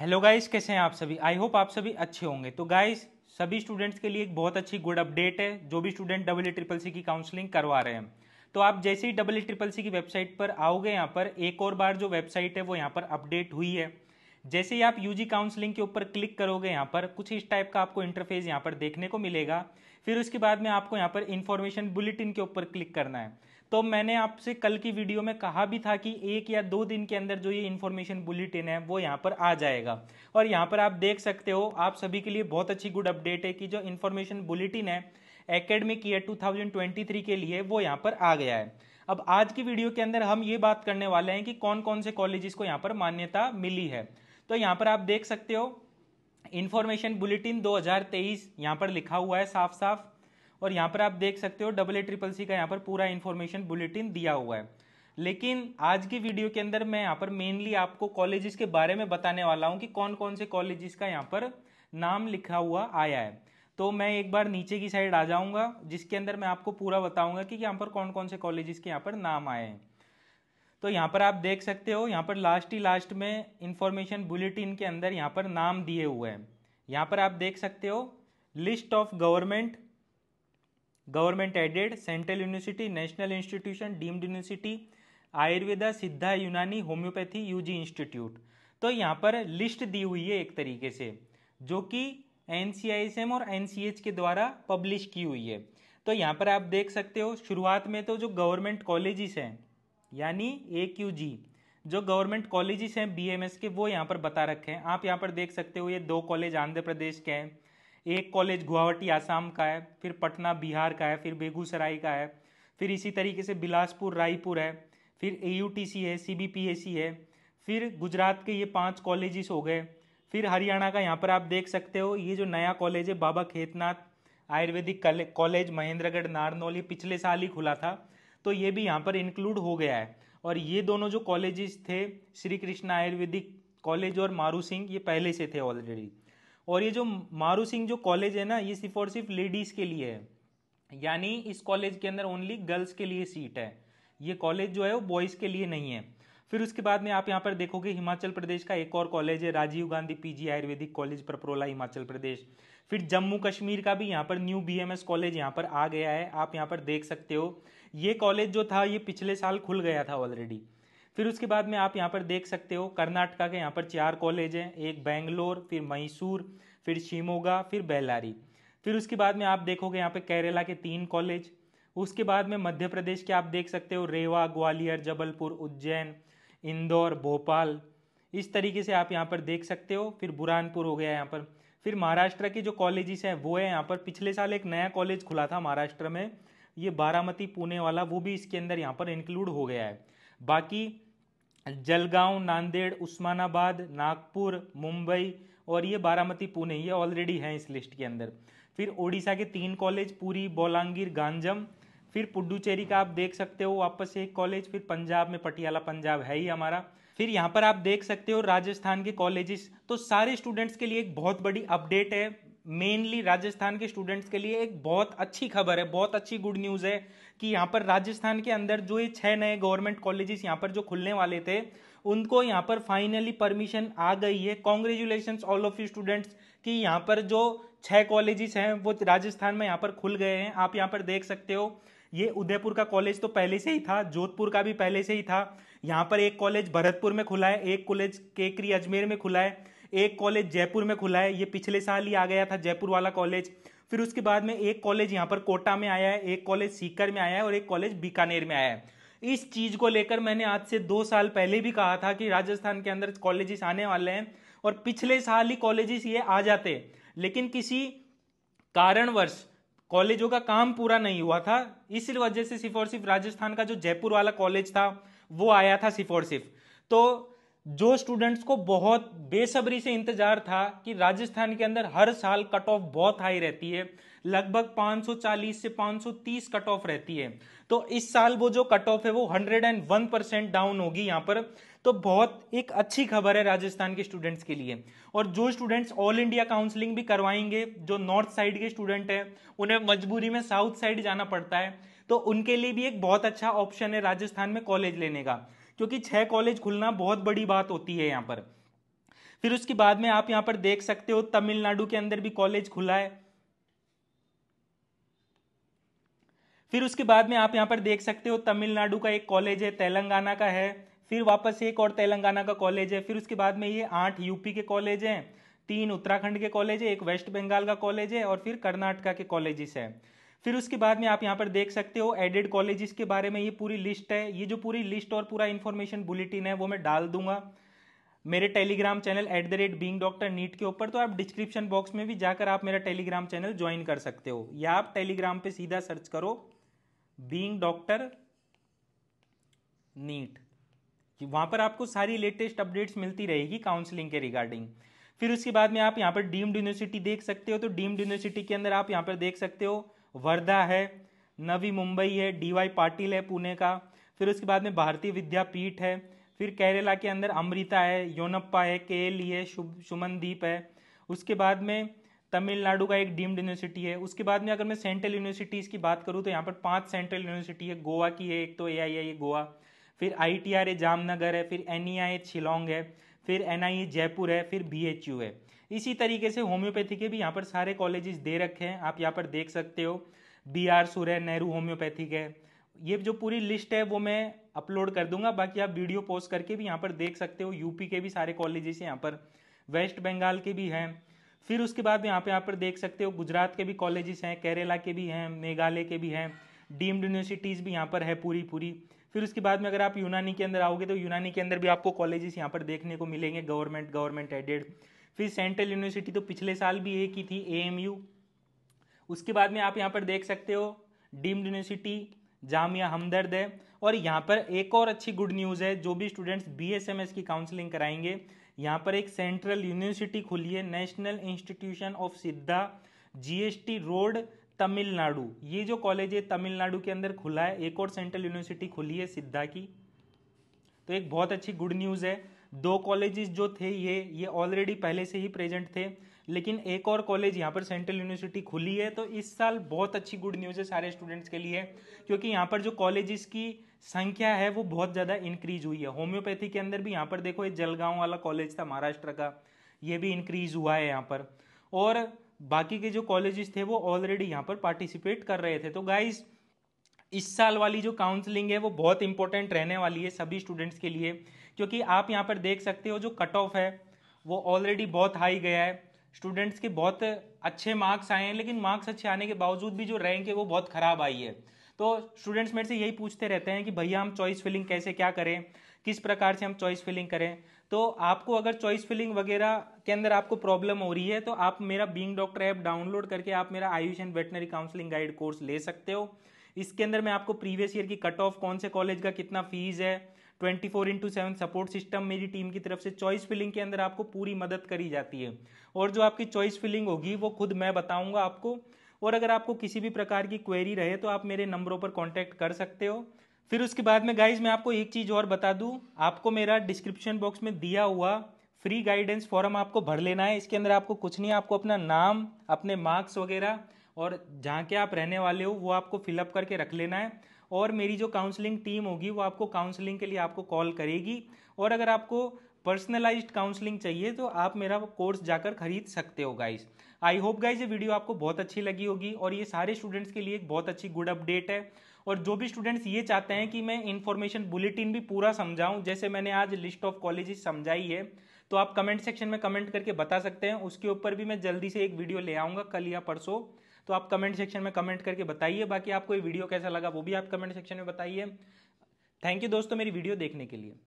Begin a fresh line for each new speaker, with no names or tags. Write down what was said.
hello guys कैसे हैं आप सभी आई होप आप सभी अच्छे होंगे तो गाइस सभी स्टूडेंट्स के लिए एक बहुत अच्छी गुड अपडेट है जो भी स्टूडेंट डबल ट्रिपल सी की काउंसलिंग करवा रहे हैं तो आप जैसे ही डबल ट्रिपल सी की वेबसाइट पर आओगे यहाँ पर एक और बार जो वेबसाइट है वो यहाँ पर अपडेट हुई है जैसे ही आप यूजी काउंसलिंग के ऊपर क्लिक करोगे यहाँ पर कुछ इस टाइप का आपको इंटरफेस यहाँ पर देखने को मिलेगा फिर उसके बाद में आपको यहाँ पर इन्फॉर्मेशन बुलेटिन के ऊपर क्लिक करना है तो मैंने आपसे कल की वीडियो में कहा भी था कि एक या दो दिन के अंदर जो ये इन्फॉर्मेशन बुलेटिन है वो यहाँ पर आ जाएगा और यहाँ पर आप देख सकते हो आप सभी के लिए बहुत अच्छी गुड अपडेट है कि जो इन्फॉर्मेशन बुलेटिन है एकेडमिक ईयर 2023 के लिए वो यहाँ पर आ गया है अब आज की वीडियो के अंदर हम ये बात करने वाले हैं कि कौन कौन से कॉलेजेस को यहाँ पर मान्यता मिली है तो यहाँ पर आप देख सकते हो इन्फॉर्मेशन बुलेटिन 2023 यहाँ पर लिखा हुआ है साफ साफ और यहाँ पर आप देख सकते हो डबल ए ट्रिपल सी का यहाँ पर पूरा इन्फॉर्मेशन बुलेटिन दिया हुआ है लेकिन आज की वीडियो के अंदर मैं यहाँ पर मेनली आपको कॉलेजेस के बारे में बताने वाला हूँ कि कौन कौन से कॉलेजेस का यहाँ पर नाम लिखा हुआ आया है तो मैं एक बार नीचे की साइड आ जाऊँगा जिसके अंदर मैं आपको पूरा बताऊँगा कि यहाँ पर कौन कौन से कॉलेजेस के यहाँ पर नाम आए हैं तो यहाँ पर आप देख सकते हो यहाँ पर लास्ट ही लास्ट में इंफॉर्मेशन बुलेटिन के अंदर यहाँ पर नाम दिए हुए हैं यहाँ पर आप देख सकते हो list of government government aided central university national institution deemed university Ayurveda Siddha Unani homeopathy UG institute तो यहाँ पर लिस्ट दी हुई है एक तरीके से जो कि एन और एन के द्वारा पब्लिश की हुई है तो यहाँ पर आप देख सकते हो शुरुआत में तो जो गवर्नमेंट कॉलेजेस हैं यानी ए जी जो गवर्नमेंट कॉलेजेस हैं बी के वो यहाँ पर बता रखे हैं आप यहाँ पर देख सकते हो ये दो कॉलेज आंध्र प्रदेश के हैं एक कॉलेज गुवाहाटी आसाम का है फिर पटना बिहार का है फिर बेगूसराय का है फिर इसी तरीके से बिलासपुर रायपुर है फिर ए है सी है फिर गुजरात के ये पांच कॉलेजेस हो गए फिर हरियाणा का यहाँ पर आप देख सकते हो ये जो नया कॉलेज है बाबा खेतनाथ आयुर्वेदिक कॉलेज महेंद्रगढ़ नारनौल ये पिछले साल ही खुला था तो ये भी यहाँ पर इंक्लूड हो गया है और ये दोनों जो कॉलेजेस थे श्री कृष्णा आयुर्वेदिक कॉलेज और मारू सिंह ये पहले से थे ऑलरेडी और ये जो मारू सिंह जो कॉलेज है ना ये सिर्फ और सिर्फ लेडीज़ के लिए है यानी इस कॉलेज के अंदर ओनली गर्ल्स के लिए सीट है ये कॉलेज जो है वो बॉयज़ के लिए नहीं है फिर उसके बाद में आप यहाँ पर देखोगे हिमाचल प्रदेश का एक और कॉलेज है राजीव गांधी पीजी आयुर्वेदिक कॉलेज परप्रोला हिमाचल प्रदेश फिर जम्मू कश्मीर का भी यहाँ पर न्यू बीएमएस कॉलेज यहाँ पर आ गया है आप यहाँ पर देख सकते हो ये कॉलेज जो था ये पिछले साल खुल गया था ऑलरेडी फिर उसके बाद में आप यहाँ पर देख सकते हो कर्नाटका के यहाँ पर चार कॉलेज हैं एक बेंगलोर फिर मैसूर फिर शिमोगा फिर बेलारी फिर उसके बाद में आप देखोगे यहाँ पर केरला के तीन कॉलेज उसके बाद में मध्य प्रदेश के आप देख सकते हो रेवा ग्वालियर जबलपुर उज्जैन इंदौर भोपाल इस तरीके से आप यहाँ पर देख सकते हो फिर बुरहानपुर हो गया यहाँ पर फिर महाराष्ट्र के जो कॉलेजेस हैं वो है यहाँ पर पिछले साल एक नया कॉलेज खुला था महाराष्ट्र में ये बारामती पुणे वाला वो भी इसके अंदर यहाँ पर इंक्लूड हो गया है बाकी जलगांव नांदेड़ उस्मानाबाद नागपुर मुंबई और ये बारामती पुणे ये ऑलरेडी हैं इस लिस्ट के अंदर फिर ओडिशा के तीन कॉलेज पूरी बोलांगीर गांजम फिर पुडुचेरी का आप देख सकते हो वापस एक कॉलेज फिर पंजाब में पटियाला पंजाब है ही हमारा फिर यहाँ पर आप देख सकते हो राजस्थान के कॉलेजेस तो सारे स्टूडेंट्स के लिए एक बहुत बड़ी अपडेट है मेनली राजस्थान के स्टूडेंट्स के लिए एक बहुत अच्छी खबर है बहुत अच्छी गुड न्यूज़ है कि यहाँ पर राजस्थान के अंदर जो ये छः नए गवर्नमेंट कॉलेजेस यहाँ पर जो खुलने वाले थे उनको यहाँ पर फाइनली परमिशन आ गई है congratulation all of you students कि यहाँ पर जो छः कॉलेजेस हैं वो राजस्थान में यहाँ पर खुल गए हैं आप यहाँ पर देख सकते हो ये उदयपुर का कॉलेज तो पहले से ही था जोधपुर का भी पहले से ही था यहाँ पर एक कॉलेज भरतपुर में खुला है एक कॉलेज केकरी अजमेर में खुला है एक कॉलेज जयपुर में खुला है ये पिछले साल ही आ गया था जयपुर वाला कॉलेज फिर उसके बाद में एक कॉलेज यहाँ पर कोटा में आया है एक कॉलेज सीकर में आया है और एक कॉलेज बीकानेर में आया है इस चीज़ को लेकर मैंने आज से दो साल पहले भी कहा था कि राजस्थान के अंदर कॉलेजेस आने वाले हैं और पिछले साल ही कॉलेजेस ये आ जाते लेकिन किसी कारणवश कॉलेजों का काम पूरा नहीं हुआ था इस वजह से सिर्फ और सिर्फ राजस्थान का जो जयपुर वाला कॉलेज था वो आया था सिर्फ और सिर्फ तो जो स्टूडेंट्स को बहुत बेसब्री से इंतजार था कि राजस्थान के अंदर हर साल कट ऑफ बहुत हाई रहती है लगभग 540 से 530 कट ऑफ रहती है तो इस साल वो जो कट ऑफ है वो 101 परसेंट डाउन होगी यहाँ पर तो बहुत एक अच्छी खबर है राजस्थान के स्टूडेंट्स के लिए और जो स्टूडेंट्स ऑल इंडिया काउंसलिंग भी करवाएंगे जो नॉर्थ साइड के स्टूडेंट हैं उन्हें मजबूरी में साउथ साइड जाना पड़ता है तो उनके लिए भी एक बहुत अच्छा ऑप्शन है राजस्थान में कॉलेज लेने का क्योंकि छः कॉलेज खुलना बहुत बड़ी बात होती है यहाँ पर फिर उसके बाद में आप यहाँ पर देख सकते हो तमिलनाडु के अंदर भी कॉलेज खुला है फिर उसके बाद में आप यहाँ पर देख सकते हो तमिलनाडु का एक कॉलेज है तेलंगाना का है फिर वापस एक और तेलंगाना का कॉलेज है फिर उसके बाद में ये आठ यूपी के कॉलेज हैं तीन उत्तराखंड के कॉलेज है एक वेस्ट बंगाल का कॉलेज है और फिर कर्नाटका के कॉलेजेस हैं फिर उसके बाद में आप यहाँ पर देख सकते हो एडेड कॉलेजेस के बारे में ये पूरी लिस्ट है ये जो पूरी लिस्ट और पूरा इन्फॉर्मेशन बुलेटिन है वो मैं डाल दूंगा मेरे telegram channel at the rate being doctor NEET के ऊपर तो आप डिस्क्रिप्शन बॉक्स में भी जाकर आप मेरा टेलीग्राम चैनल ज्वाइन कर सकते हो या आप टेलीग्राम पे सीधा सर्च करो बींग डॉक्टर नीट वहां पर आपको सारी लेटेस्ट अपडेट्स मिलती रहेगी काउंसलिंग के रिगार्डिंग फिर उसके बाद में आप यहाँ पर डीम्ड यूनिवर्सिटी देख सकते हो तो डीम्ड यूनिवर्सिटी के अंदर आप यहाँ पर देख सकते हो वर्धा है नवी मुंबई है डीवाई पाटिल है पुणे का फिर उसके बाद में भारतीय विद्यापीठ है फिर केरला के अंदर अमृता है योनप्पा है के एल ई है शुभ सुमनदीप है उसके बाद में तमिलनाडु का एक डीम्ड यूनिवर्सिटी है उसके बाद में अगर मैं सेंट्रल यूनिवर्सिटीज़ की बात करूँ तो यहाँ पर पांच सेंट्रल यूनिवर्सिटी है गोवा की है एक तो ए आई आई गोवा फिर आई टी आर है जामनगर है फिर एन ई आई शिलोंग है फिर एन आई e जयपुर है फिर बी एच यू है इसी तरीके से होम्योपैथी के भी यहाँ पर सारे कॉलेजेस दे रखे हैं आप यहाँ पर देख सकते हो बी आर सुरैन नेहरू होम्योपैथी के ये जो पूरी लिस्ट है वो मैं अपलोड कर दूंगा बाकी आप वीडियो पोस्ट करके भी यहाँ पर देख सकते हो यूपी के भी सारे कॉलेजेस यहाँ पर वेस्ट बंगाल के भी हैं फिर उसके बाद यहाँ पे यहाँ पर देख सकते हो गुजरात के भी कॉलेजेस हैं केरला के भी हैं मेघालय के भी हैं डीम्ड यूनिवर्सिटीज़ भी यहाँ पर है पूरी पूरी फिर उसके बाद में अगर आप यूनानी के अंदर आओगे तो यूनानी के अंदर भी आपको कॉलेजेस यहाँ पर देखने को मिलेंगे गवर्नमेंट गवर्नमेंट एडेड फिर सेंट्रल यूनिवर्सिटी तो पिछले साल भी एक ही थी एएमयू उसके बाद में आप यहाँ पर देख सकते हो डीम्ड यूनिवर्सिटी जामिया हमदर्द है और यहाँ पर एक और अच्छी गुड न्यूज़ है जो भी स्टूडेंट्स बी की काउंसलिंग कराएंगे यहाँ पर एक सेंट्रल यूनिवर्सिटी खुली है national institution of Siddha GST road Tamil Nadu ये जो कॉलेज है तमिलनाडु के अंदर खुला है एक और सेंट्रल यूनिवर्सिटी खुली है सिद्धा की तो एक बहुत अच्छी गुड न्यूज़ है दो कॉलेजेस जो थे ये ये ऑलरेडी पहले से ही प्रेजेंट थे लेकिन एक और कॉलेज यहाँ पर सेंट्रल यूनिवर्सिटी खुली है तो इस साल बहुत अच्छी गुड न्यूज़ है सारे स्टूडेंट्स के लिए क्योंकि यहाँ पर जो कॉलेजेस की संख्या है वो बहुत ज़्यादा इंक्रीज हुई है होम्योपैथी के अंदर भी यहाँ पर देखो ये जलगांव वाला कॉलेज था महाराष्ट्र का ये भी इंक्रीज हुआ है यहाँ पर और बाकी के जो कॉलेजेस थे वो ऑलरेडी यहाँ पर पार्टिसिपेट कर रहे थे तो गाइज़ इस साल वाली जो काउंसलिंग है वो बहुत इंपॉर्टेंट रहने वाली है सभी स्टूडेंट्स के लिए क्योंकि आप यहाँ पर देख सकते हो जो कट ऑफ है वो ऑलरेडी बहुत हाई गया है स्टूडेंट्स के बहुत अच्छे मार्क्स आए हैं लेकिन मार्क्स अच्छे आने के बावजूद भी जो रैंक है वो बहुत ख़राब आई है तो स्टूडेंट्स मेरे से यही पूछते रहते हैं कि भैया हम चॉइस फिलिंग कैसे क्या करें किस प्रकार से हम चॉइस फिलिंग करें तो आपको अगर चॉइस फिलिंग वगैरह के अंदर आपको प्रॉब्लम हो रही है तो आप मेरा बींग डॉक्टर ऐप डाउनलोड करके आप मेरा AYUSH and veterinary counselling guide course ले सकते हो इसके अंदर मैं आपको प्रीवियस ईयर की कट ऑफ कौन से कॉलेज का कितना फीस है twenty four into seven support system मेरी टीम की तरफ से चॉइस फिलिंग के अंदर आपको पूरी मदद करी जाती है और जो आपकी चॉइस फिलिंग होगी वो खुद मैं बताऊँगा आपको और अगर आपको किसी भी प्रकार की क्वेरी रहे तो आप मेरे नंबरों पर कॉन्टैक्ट कर सकते हो फिर उसके बाद में गाइज मैं आपको एक चीज़ और बता दूँ आपको मेरा डिस्क्रिप्शन बॉक्स में दिया हुआ फ्री गाइडेंस फॉर्म आपको भर लेना है इसके अंदर आपको कुछ नहीं आपको अपना नाम अपने मार्क्स वगैरह और जहाँ के आप रहने वाले हो वो आपको फिलअप करके रख लेना है और मेरी जो काउंसलिंग टीम होगी वो आपको काउंसलिंग के लिए आपको कॉल करेगी और अगर आपको पर्सनलाइज्ड काउंसलिंग चाहिए तो आप मेरा कोर्स जाकर खरीद सकते हो गाइस आई होप गाइस ये वीडियो आपको बहुत अच्छी लगी होगी और ये सारे स्टूडेंट्स के लिए एक बहुत अच्छी गुड अपडेट है और जो भी स्टूडेंट्स ये चाहते हैं कि मैं इन्फॉर्मेशन बुलेटिन भी पूरा समझाऊं जैसे मैंने आज लिस्ट ऑफ कॉलेजेस समझाई है तो आप कमेंट सेक्शन में कमेंट करके बता सकते हैं उसके ऊपर भी मैं जल्दी से एक वीडियो ले आऊँगा कल या परसों तो आप कमेंट सेक्शन में कमेंट करके बताइए बाकी आपको ये वीडियो कैसा लगा वो भी आप कमेंट सेक्शन में बताइए थैंक यू दोस्तों मेरी वीडियो देखने के लिए